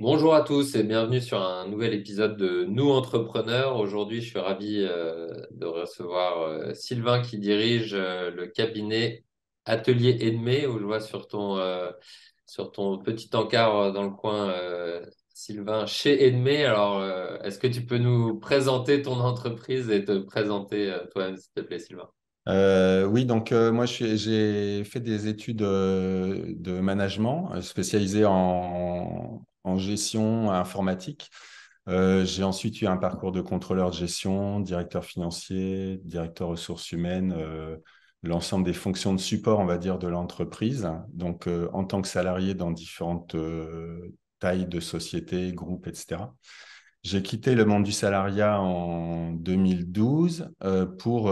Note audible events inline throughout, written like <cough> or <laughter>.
Bonjour à tous et bienvenue sur un nouvel épisode de Nous Entrepreneurs. Aujourd'hui, je suis ravi euh, de recevoir euh, Sylvain qui dirige euh, le cabinet Atelier Edmé, où je vois sur ton, sur ton petit encart dans le coin Sylvain chez Edmé. Alors, est-ce que tu peux nous présenter ton entreprise et te présenter toi-même, s'il te plaît, Sylvain oui, donc moi j'ai fait des études de management spécialisées en, en gestion informatique. Euh, j'ai ensuite eu un parcours de contrôleur de gestion, directeur financier, directeur ressources humaines, euh, l'ensemble des fonctions de support, on va dire, de l'entreprise. Donc, euh, en tant que salarié dans différentes tailles de sociétés, groupes, etc. J'ai quitté le monde du salariat en 2012 pour,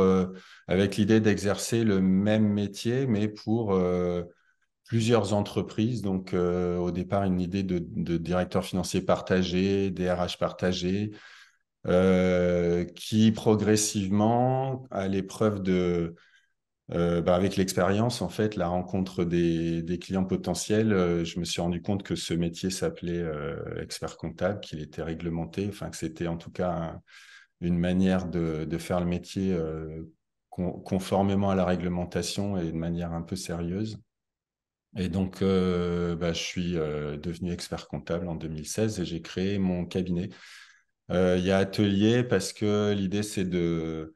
avec l'idée d'exercer le même métier, mais pour plusieurs entreprises. Donc, euh, au départ, une idée de, directeur financier partagé, DRH partagé, euh, qui progressivement, à l'épreuve de, euh, bah, avec l'expérience, en fait, la rencontre des, clients potentiels, je me suis rendu compte que ce métier s'appelait expert comptable, qu'il était réglementé, enfin que c'était en tout cas une manière de, faire le métier conformément à la réglementation et de manière un peu sérieuse. Et donc, euh, bah, je suis euh, devenu expert comptable en 2016 et j'ai créé mon cabinet. Euh, il y a atelier parce que l'idée, c'est de,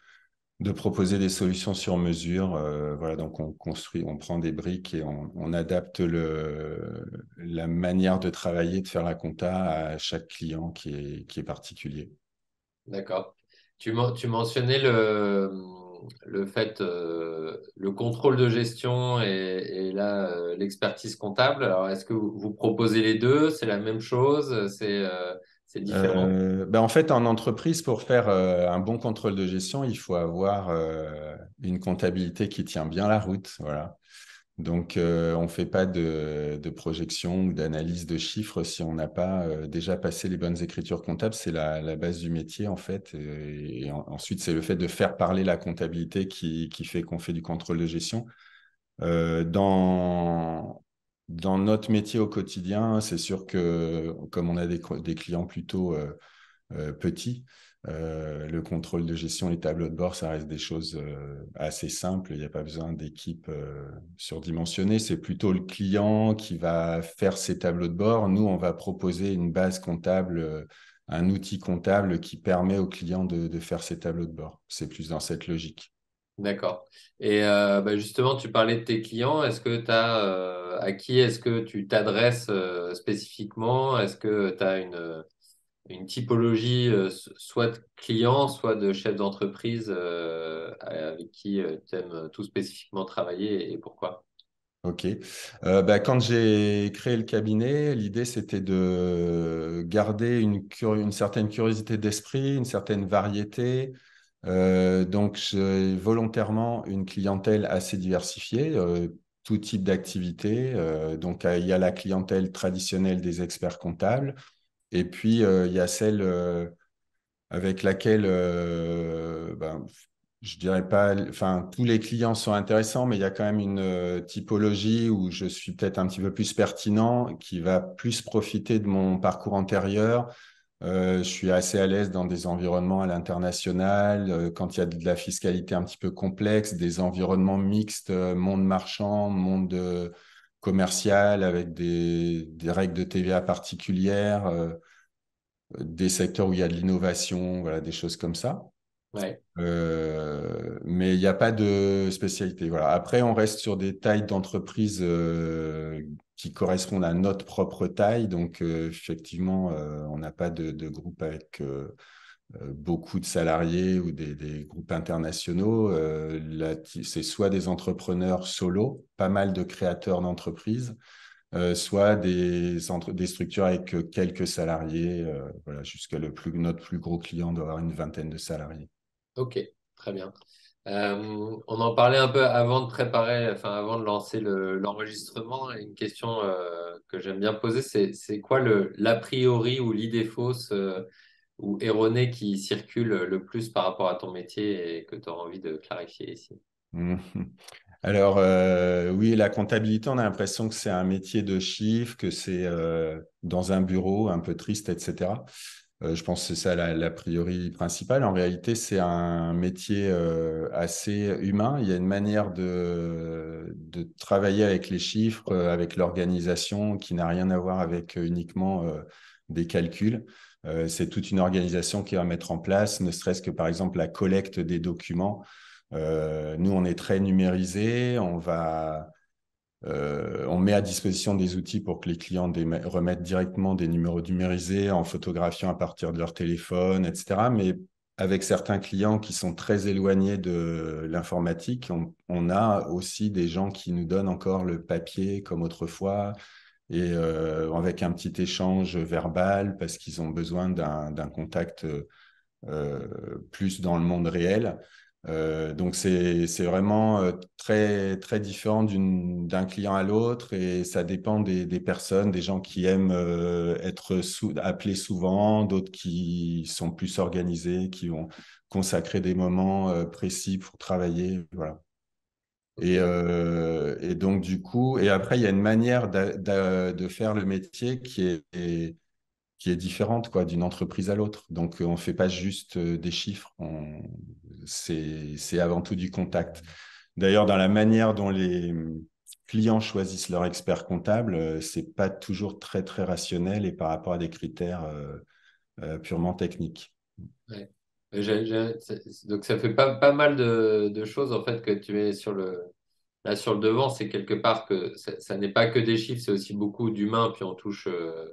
proposer des solutions sur mesure. voilà, donc on construit, on prend des briques et on, adapte la manière de travailler, de faire la compta à chaque client qui est, particulier. D'accord. tu mentionnais le, le fait, euh, le contrôle de gestion et, là, euh, l'expertise comptable. Alors, est-ce que vous, proposez les deux C'est la même chose euh, C'est différent ben En fait, en entreprise, pour faire un bon contrôle de gestion, il faut avoir une comptabilité qui tient bien la route. Voilà. Donc, euh, on ne fait pas de, projection ou d'analyse de chiffres si on n'a pas euh, déjà passé les bonnes écritures comptables. C'est la, base du métier, en fait. Et, ensuite, c'est le fait de faire parler la comptabilité qui, fait qu'on fait du contrôle de gestion. Euh, dans, notre métier au quotidien, c'est sûr que comme on a des clients plutôt petits, euh, le contrôle de gestion, les tableaux de bord, ça reste des choses euh, assez simples. Il n'y a pas besoin d'équipe euh, surdimensionnée. C'est plutôt le client qui va faire ses tableaux de bord. Nous, on va proposer une base comptable, un outil comptable qui permet au client de, faire ses tableaux de bord. C'est plus dans cette logique. D'accord. Et bah, justement, tu parlais de tes clients. Est-ce que tu as à qui est-ce que tu t'adresses spécifiquement Est-ce que tu as une une typologie euh, soit de client, soit de chefs d'entreprise euh, avec qui euh, tu aimes tout spécifiquement travailler et pourquoi Ok. Bah, quand j'ai créé le cabinet, l'idée c'était de garder une, une certaine curiosité d'esprit, une certaine variété. donc j'ai volontairement une clientèle assez diversifiée, tout type d'activité. donc il y a la clientèle traditionnelle des experts comptables, et puis, euh, il y a celle euh, avec laquelle, euh, ben, je dirais pas, enfin, tous les clients sont intéressants, mais il y a quand même une typologie où je suis peut-être un petit peu plus pertinent, qui va plus profiter de mon parcours antérieur. je suis assez à l'aise dans des environnements à l'international, quand il y a de la fiscalité un petit peu complexe, des environnements mixtes, monde marchand, monde commercial avec des, règles de TVA particulières, euh, des secteurs où il y a de l'innovation, voilà, des choses comme ça. Euh, mais il n'y a pas de spécialité. Voilà. Après, on reste sur des tailles d'entreprise euh, qui correspondent à notre propre taille. Donc, effectivement, on n'a pas de, groupe avec euh, beaucoup de salariés ou des, groupes internationaux. Euh, c'est soit des entrepreneurs solos, pas mal de créateurs d'entreprises, euh, soit des, des, structures avec quelques salariés. voilà, jusqu'à plus, notre plus gros client d'avoir une vingtaine de salariés. Ok, très bien. on en parlait un peu avant de préparer, enfin avant de lancer l'enregistrement. une question que j'aime bien poser, c'est quoi l'a priori ou l'idée fausse ou erroné qui circule le plus par rapport à ton métier et que tu as envie de clarifier ici mmh. Alors euh, oui, la comptabilité, on a l'impression que c'est un métier de chiffres, que c'est euh, dans un bureau un peu triste, etc. Euh, je pense que c'est ça la, priori principale. En réalité, c'est un métier assez humain. Il y a une manière de, de travailler avec les chiffres, avec l'organisation, qui n'a rien à voir avec uniquement des calculs. Euh, c'est toute une organisation qui va mettre en place, ne serait-ce que par exemple la collecte des documents. Euh, nous, on est très numérisé, on va, euh, on met à disposition des outils pour que les clients remettent directement des numéros numérisés en photographiant à partir de leur téléphone, etc. Mais avec certains clients qui sont très éloignés de l'informatique, on, a aussi des gens qui nous donnent encore le papier comme autrefois, et euh, avec un petit échange verbal parce qu'ils ont besoin d'un contact euh, plus dans le monde réel. Euh, donc c'est vraiment très, très différent d'un client à l'autre et ça dépend des, personnes, des gens qui aiment être appelés souvent, d'autres qui sont plus organisés, qui vont consacrer des moments précis pour travailler. Voilà. Euh, et, donc, du coup, et après, il y a une manière de faire le métier qui est, qui est différente quoi d'une entreprise à l'autre. Donc, on ne fait pas juste euh, des chiffres, c'est avant tout du contact. D'ailleurs, dans la manière dont les clients choisissent leur expert comptable, euh, c'est pas toujours très, très rationnel et par rapport à des critères purement techniques donc ça fait pas, pas mal de, choses en fait que tu mets sur le, là, sur le devant. C'est quelque part que ça, n'est pas que des chiffres, c'est aussi beaucoup d'humains. Puis on touche, euh,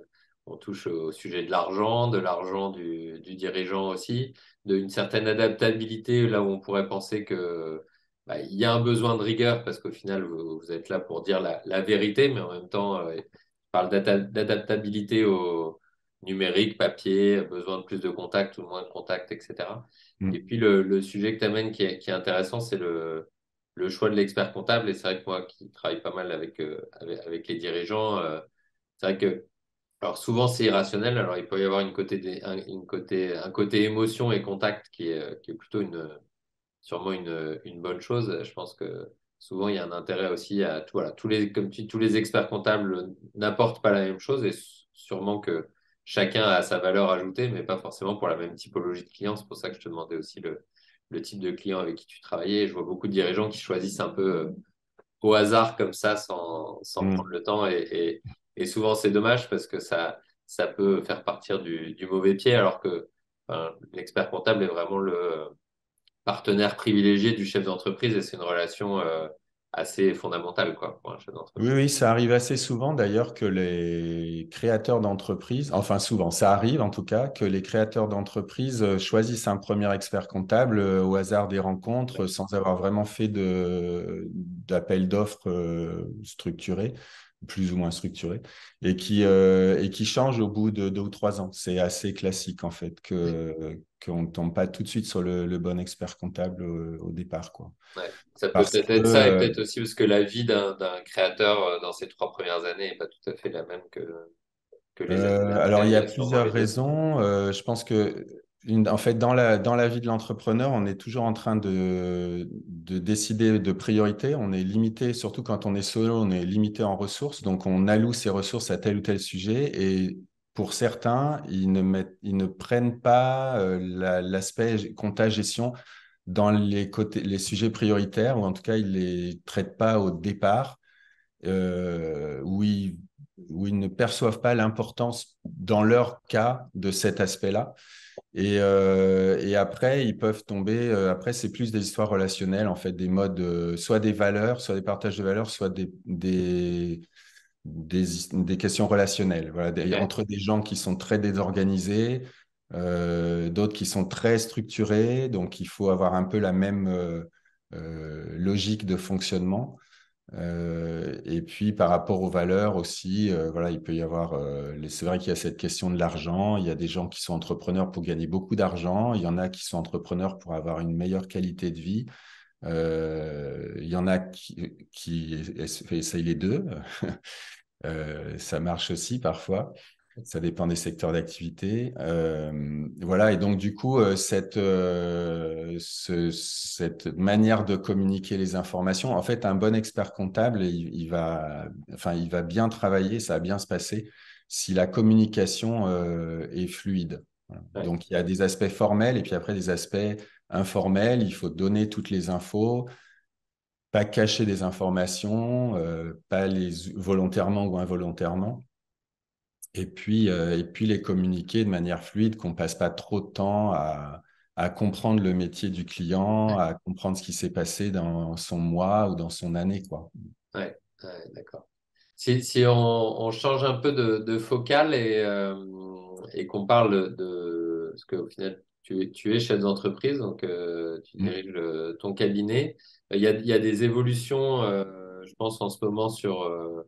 on touche au sujet de l'argent, de l'argent du, dirigeant aussi, d'une certaine adaptabilité là où on pourrait penser que bah, il y a un besoin de rigueur parce qu'au final vous, êtes là pour dire la, vérité, mais en même temps, euh, je parle d'adaptabilité au numérique, papier, besoin de plus de contacts ou moins de contacts, etc. Mm. Et puis le, le sujet que tu amènes qui est, qui est intéressant, c'est le, le, choix de l'expert comptable. Et c'est vrai que moi qui travaille pas mal avec, euh, avec, les dirigeants, euh, c'est vrai que alors souvent c'est irrationnel. Alors il peut y avoir une côté des, un, une côté, un côté émotion et contact qui est, qui est plutôt une, sûrement une, une bonne chose. Je pense que souvent il y a un intérêt aussi à voilà, tous les, comme tu, tous les experts comptables n'apportent pas la même chose et sûrement que chacun a sa valeur ajoutée, mais pas forcément pour la même typologie de clients. C'est pour ça que je te demandais aussi le, type de client avec qui tu travaillais. Je vois beaucoup de dirigeants qui choisissent un peu euh, au hasard comme ça, sans, mm. prendre le temps. Et, souvent, c'est dommage parce que ça, peut faire partir du, mauvais pied, alors que l'expert comptable est vraiment le euh, partenaire privilégié du chef d'entreprise et c'est une relation euh, assez fondamental Quoi, pour un oui, oui, ça arrive assez souvent d'ailleurs que les créateurs d'entreprises, enfin souvent, ça arrive en tout cas, que les créateurs d'entreprises euh, choisissent un premier expert comptable euh, au hasard des rencontres sans avoir vraiment fait d'appel d'offres euh, structurés plus ou moins structuré et qui, euh, et qui change au bout de deux ou trois ans. C'est assez classique en fait que qu'on ne tombe pas tout de suite sur le, bon expert comptable au, départ. Quoi. Ça peut peut-être ça et peut-être aussi parce que la vie d'un créateur euh, dans ses trois premières années n'est pas tout à fait la même que, les euh, Alors il y a plusieurs raisons. je pense que en fait, dans la, dans la vie de l'entrepreneur, on est toujours en train de, de décider de priorités. On est limité, surtout quand on est solo, on est limité en ressources. Donc, on alloue ses ressources à tel ou tel sujet. Et pour certains, ils ne, mettent, ils ne prennent pas euh, l'aspect comptage gestion dans les, côtés, les sujets prioritaires, ou en tout cas, ils ne les traitent pas au départ. Euh, oui, où ils ne perçoivent pas l'importance dans leur cas de cet aspect-là. Et, euh, après, ils peuvent tomber. Euh, après, c'est plus des histoires relationnelles, en fait, des modes, euh, soit des valeurs, soit des partages de valeurs, soit des, des, questions relationnelles. Voilà, entre des gens qui sont très désorganisés, d'autres qui sont très structurés. Donc, il faut avoir un peu la même logique de fonctionnement. Euh, et puis par rapport aux valeurs aussi, euh, voilà, il peut y avoir. Euh, c'est vrai qu'il y a cette question de l'argent. Il y a des gens qui sont entrepreneurs pour gagner beaucoup d'argent. Il y en a qui sont entrepreneurs pour avoir une meilleure qualité de vie. il y en a qui, qui essayent les deux. <laughs> ça marche aussi parfois. Ça dépend des secteurs d'activité. Euh, voilà, et donc du coup, euh, euh, cette, manière de communiquer les informations, en fait, un bon expert comptable, il, va, enfin, il va bien travailler, ça va bien se passer si la communication est fluide. Donc il y a des aspects formels et puis après des aspects informels, il faut donner toutes les infos pas cacher des informations, pas les volontairement ou involontairement et puis, euh, et puis les communiquer de manière fluide, qu'on ne passe pas trop de temps à, comprendre le métier du client, à comprendre ce qui s'est passé dans son mois ou dans son année. Quoi. Ouais, d'accord. Si, on, change un peu de, focal focale et, euh, et qu'on parle de ce que, au final tu, es chef d'entreprise, donc euh, tu mm. diriges ton cabinet, il y, a, des évolutions, je pense, en ce moment sur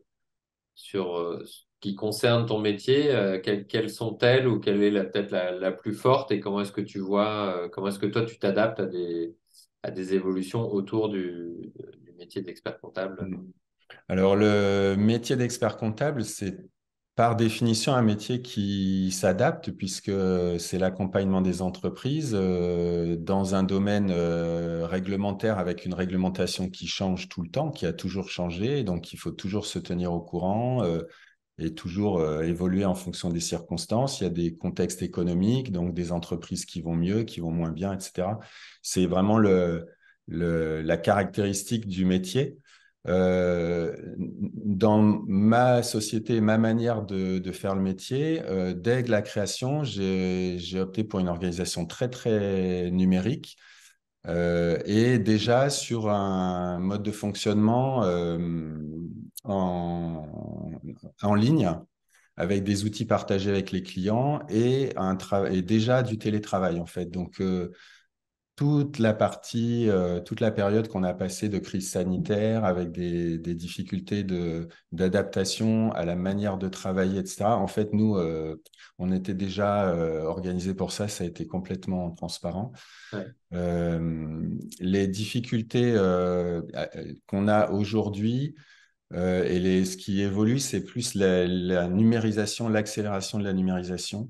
sur, qui concernent ton métier, euh, quelles, sont-elles ou quelle est peut-être la, plus forte et comment est-ce que tu vois, euh, comment est-ce que toi tu t'adaptes à des, à des évolutions autour du, métier d'expert comptable mmh. Alors le métier d'expert comptable, c'est par définition un métier qui s'adapte puisque c'est l'accompagnement des entreprises euh, dans un domaine réglementaire avec une réglementation qui change tout le temps, qui a toujours changé, donc il faut toujours se tenir au courant et toujours euh, évoluer en fonction des circonstances. Il y a des contextes économiques, donc des entreprises qui vont mieux, qui vont moins bien, etc. C'est vraiment le, la caractéristique du métier. Euh, dans ma société, ma manière de, faire le métier, euh, dès la création, j'ai opté pour une organisation très, très numérique et déjà sur un mode de fonctionnement en, en ligne avec des outils partagés avec les clients et, un et déjà du télétravail en fait. Donc euh, toute la partie, euh, toute la période qu'on a passée de crise sanitaire avec des, des difficultés d'adaptation à la manière de travailler, etc. En fait, nous, euh, on était déjà organisés organisé pour ça, ça a été complètement transparent. les difficultés qu'on a aujourd'hui, euh, et ce qui évolue, c'est plus la, numérisation, l'accélération de la numérisation.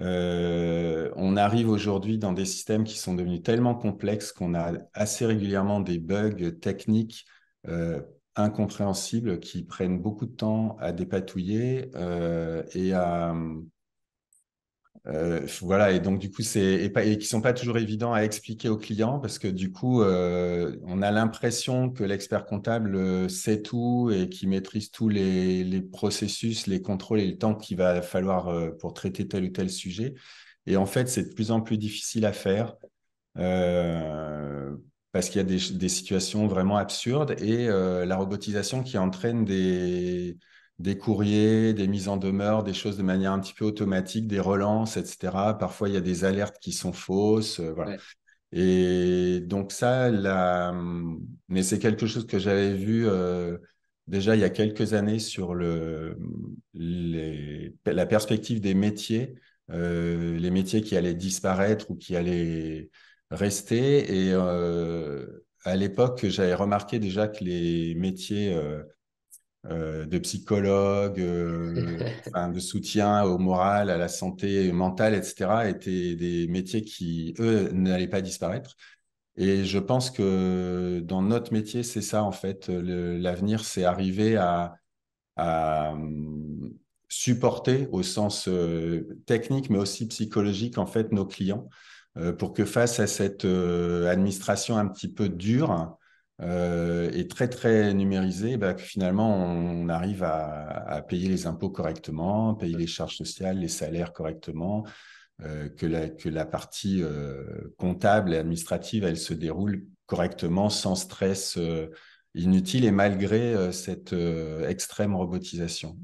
Euh, on arrive aujourd'hui dans des systèmes qui sont devenus tellement complexes qu'on a assez régulièrement des bugs techniques euh, incompréhensibles qui prennent beaucoup de temps à dépatouiller et à, euh, voilà, et donc du coup, c'est et, qui sont pas toujours évidents à expliquer aux clients parce que du coup, euh, on a l'impression que l'expert comptable euh, sait tout et qui maîtrise tous les, processus, les contrôles et le temps qu'il va falloir pour traiter tel ou tel sujet. Et en fait, c'est de plus en plus difficile à faire parce qu'il y a des, situations vraiment absurdes et la robotisation qui entraîne des des courriers, des mises en demeure, des choses de manière un petit peu automatique, des relances, etc. Parfois, il y a des alertes qui sont fausses. Euh, voilà. Et donc ça, mais c'est quelque chose que j'avais vu euh, déjà il y a quelques années sur le, la perspective des métiers, euh, les métiers qui allaient disparaître ou qui allaient rester. Et à l'époque, j'avais remarqué déjà que les métiers euh, de psychologues, euh, <laughs> de soutien au moral, à la santé mentale, etc., étaient des métiers qui, eux, n'allaient pas disparaître. Et je pense que dans notre métier, c'est ça, en fait. L'avenir, c'est arriver à, hum, supporter au sens euh, technique, mais aussi psychologique, en fait, nos clients, pour que face à cette administration un petit peu dure, euh, et très très numérisé, bah, finalement on arrive à, payer les impôts correctement, payer les charges sociales, les salaires correctement, euh, que, la, que la partie euh, comptable et administrative elle se déroule correctement sans stress inutile et malgré cette extrême robotisation.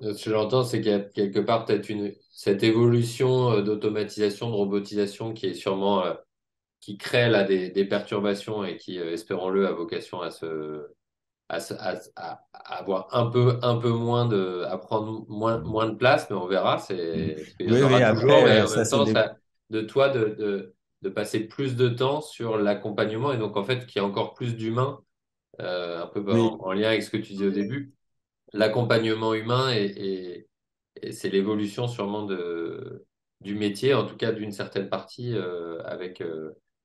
Ce que j'entends, c'est qu'il y a quelque part peut-être cette évolution d'automatisation, de robotisation qui est sûrement qui crée là des, perturbations et qui, euh, espérons-le, a vocation à se, avoir un peu, un peu moins de, à prendre moins, de place, mais on verra. C'est, mm. oui, ça, de toi de, passer plus de temps sur l'accompagnement et donc en fait qui est encore plus d'humains, euh, un peu en, lien avec ce que tu disais au début. L'accompagnement humain et, c'est l'évolution sûrement de, du métier, en tout cas d'une certaine partie euh, avec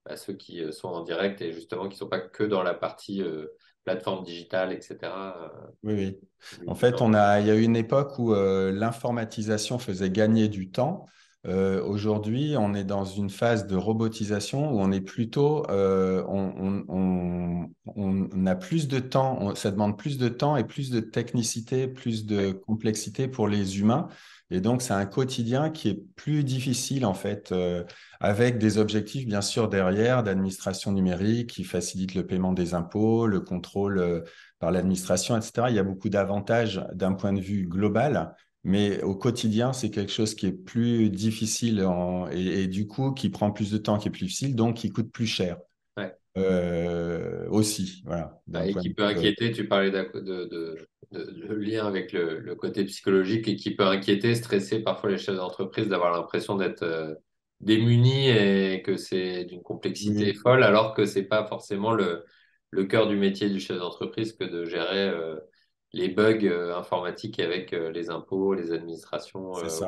à ceux qui euh, sont en direct et justement qui ne sont pas que dans la partie euh, plateforme digitale, etc. Euh, oui, oui. En fait, on a, il y a eu une époque où l'informatisation faisait gagner du temps. Aujourd'hui, on est dans une phase de robotisation où on est plutôt, on, on, on, on, a plus de temps, ça demande plus de temps et plus de technicité, plus de complexité pour les humains. Et donc, c'est un quotidien qui est plus difficile, en fait, euh, avec des objectifs, bien sûr, derrière d'administration numérique qui facilite le paiement des impôts, le contrôle euh, par l'administration, etc. Il y a beaucoup d'avantages d'un point de vue global, mais au quotidien, c'est quelque chose qui est plus difficile et, du coup, qui prend plus de temps, qui est plus difficile, donc qui coûte plus cher. Euh, aussi, voilà. et qui peut inquiéter, tu parlais de, le lien avec le, côté psychologique et qui peut inquiéter, stresser parfois les chefs d'entreprise d'avoir l'impression d'être euh, démunis et que c'est d'une complexité mmh. folle, alors que ce n'est pas forcément le, cœur du métier du chef d'entreprise que de gérer euh, les bugs euh, informatiques avec les impôts, les administrations. C'est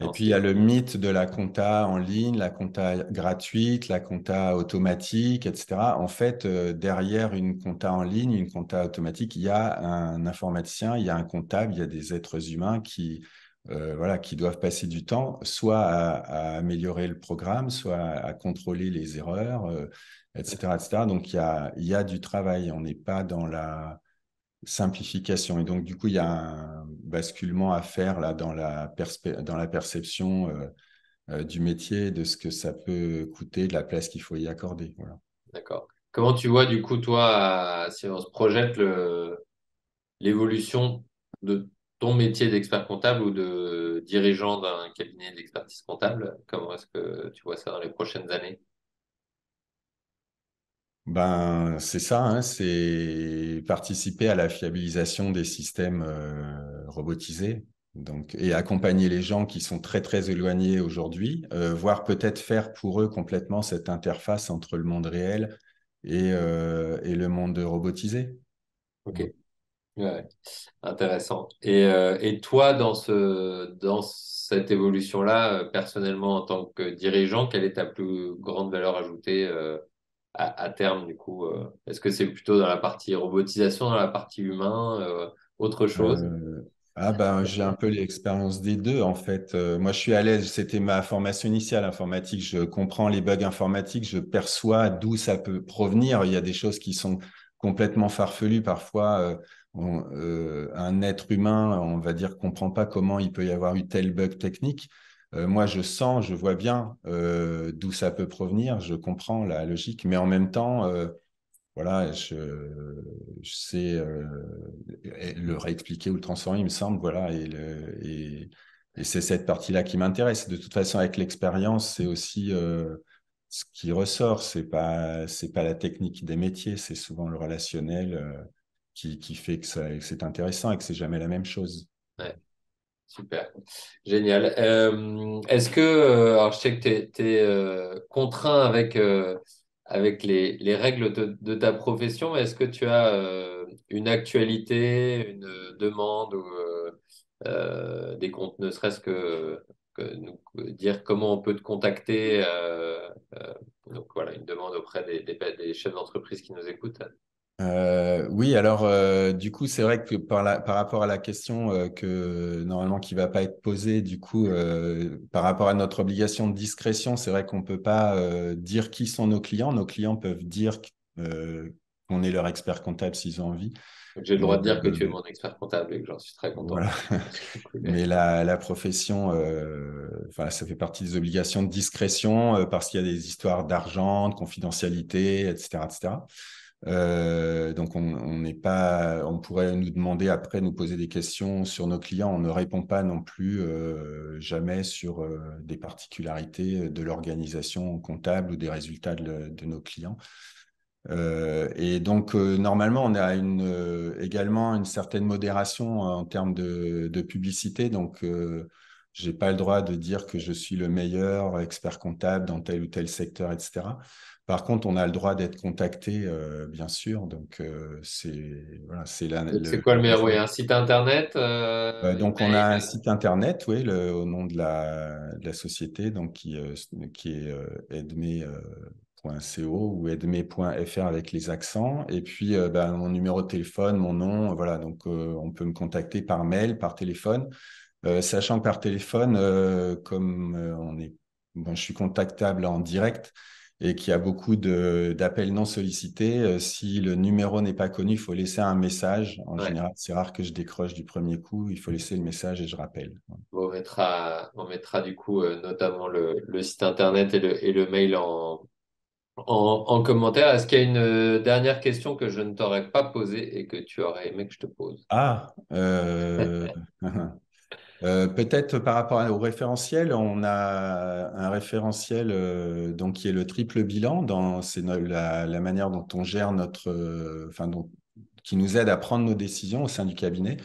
et puis il y a le mythe de la compta en ligne, la compta gratuite, la compta automatique, etc. En fait, euh, derrière une compta en ligne, une compta automatique, il y a un informaticien, il y a un comptable, il y a des êtres humains qui, euh, voilà, qui doivent passer du temps, soit à, améliorer le programme, soit à, contrôler les erreurs, etc., euh, etc., Donc il il y a du travail. On n'est pas dans la simplification. Et donc, du coup, il y a un basculement à faire là, dans, la dans la perception euh, euh, du métier, de ce que ça peut coûter, de la place qu'il faut y accorder. Voilà. D'accord. Comment tu vois, du coup, toi, si on se projette l'évolution de ton métier d'expert comptable ou de dirigeant d'un cabinet d'expertise comptable, comment est-ce que tu vois ça dans les prochaines années ben, c'est ça, hein, c'est participer à la fiabilisation des systèmes euh, robotisés. Donc, et accompagner les gens qui sont très très éloignés aujourd'hui, euh, voire peut-être faire pour eux complètement cette interface entre le monde réel et, euh, le monde robotisé. Ok, intéressant. Et, toi, dans, ce, dans cette évolution-là, personnellement en tant que dirigeant, quelle est ta plus grande valeur ajoutée à, terme, du coup euh, Est-ce que c'est plutôt dans la partie robotisation, dans la partie humain, euh, autre chose euh, ah ben, j'ai un peu l'expérience des deux en fait. moi, je suis à l'aise. C'était ma formation initiale informatique. Je comprends les bugs informatiques. Je perçois d'où ça peut provenir. Il y a des choses qui sont complètement farfelues parfois. un être humain, on va dire, comprend pas comment il peut y avoir eu tel bug technique. Euh, moi, je sens, je vois bien euh, d'où ça peut provenir, je comprends la logique, mais en même temps, euh, voilà, je, sais le réexpliquer ou le transformer, il me semble, voilà, et, c'est cette partie-là qui m'intéresse. De toute façon, avec l'expérience, c'est aussi ce qui ressort, c'est pas, c'est pas la technique des métiers, c'est souvent le relationnel qui, fait que, c'est intéressant et que c'est jamais la même chose. Super, génial. Euh, est-ce que, euh, alors je sais que tu es, euh, contraint avec, avec les, règles de, ta profession, est-ce que tu as une actualité, une demande ou des comptes, ne serait-ce que, dire comment on peut te contacter Donc voilà, une demande auprès des chefs d'entreprise qui nous écoutent. Euh, oui, alors euh, du coup, c'est vrai que par, par rapport à la question euh, que normalement qui va pas être posée, du coup, par rapport à notre obligation de discrétion, c'est vrai qu'on peut pas dire qui sont nos clients. Nos clients peuvent dire qu'on est leur expert comptable s'ils ont envie. J'ai le droit de dire que tu es mon expert comptable et que j'en suis très content. <laughs> Mais la, profession, enfin, ça fait partie des obligations de discrétion parce qu'il y a des histoires d'argent, de confidentialité, etc., etc. Euh, donc, on n'est pas, on pourrait nous demander après, nous poser des questions sur nos clients. On ne répond pas non plus euh, jamais sur euh, des particularités de l'organisation comptable ou des résultats de, nos clients. et donc, normalement, on a une, également une certaine modération hein, en termes de, de publicité. Donc, j'ai pas le droit de dire que je suis le meilleur expert comptable dans tel ou tel secteur, etc. Par contre, on a le droit d'être contacté, euh, bien sûr. Donc, euh, c'est voilà, c'est C'est quoi le meilleur un site internet. Euh, euh, donc, on a un site internet, oui, au nom de la, de la société, donc qui qui est edme.co ou edme.fr avec les accents. Et puis, bah, mon numéro de téléphone, mon nom, voilà. Donc, on peut me contacter par mail, par téléphone. Euh, sachant que par téléphone, euh, comme euh, on est, je suis contactable en direct, et qu'il y a beaucoup d'appels non sollicités. si le numéro n'est pas connu, il faut laisser un message. En général, c'est rare que je décroche du premier coup. Il faut laisser le message et je rappelle. On mettra, du coup notamment le, site internet et le, mail en, commentaire. Est-ce qu'il y a une dernière question que je ne t'aurais pas posée et que tu aurais aimé que je te pose Ah <laughs> Euh, peut-être par rapport au référentiel, on a un référentiel euh, qui est le triple bilan. c'est la, manière dont on gère notre, euh, qui nous aide à prendre nos décisions au sein du cabinet.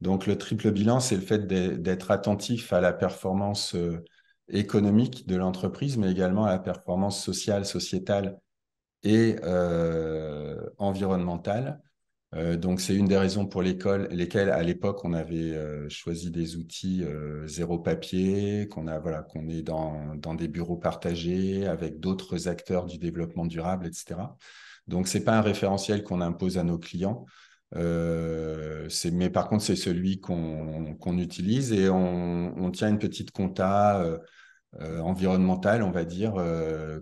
Donc le triple bilan, c'est le fait d'être attentif à la performance économique de l'entreprise, mais également à la performance sociale, sociétale et environnementale. Euh, donc, c'est une des raisons pour lesquelles à l'époque on avait euh, choisi des outils euh, zéro papier, qu'on est dans, des bureaux partagés avec d'autres acteurs du développement durable, etc. Donc, c'est pas un référentiel qu'on impose à nos clients. mais par contre, c'est celui qu'on utilise et on, tient une petite compta environnementale, on va dire,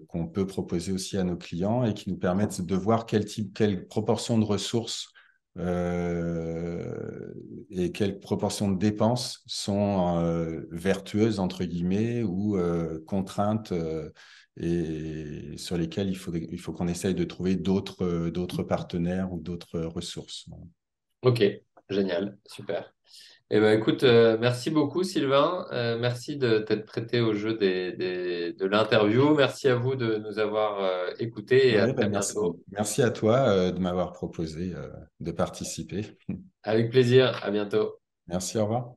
qu'on peut proposer aussi à nos clients et qui nous permettent de voir type, quelle proportion de ressources euh, et quelles proportions de dépenses sont euh, vertueuses entre guillemets ou euh, contraintes et sur lesquelles il faut, il faut qu'on essaye de trouver d'autres d'autres partenaires ou d'autres ressources. Ok, génial, super. Eh ben, écoute, euh, merci beaucoup Sylvain. Euh, merci de t'être prêté au jeu de l'interview. Merci à vous de nous avoir euh, écoutés. Ben, merci, à toi de m'avoir proposé de participer. Avec plaisir. À bientôt. Merci, au revoir.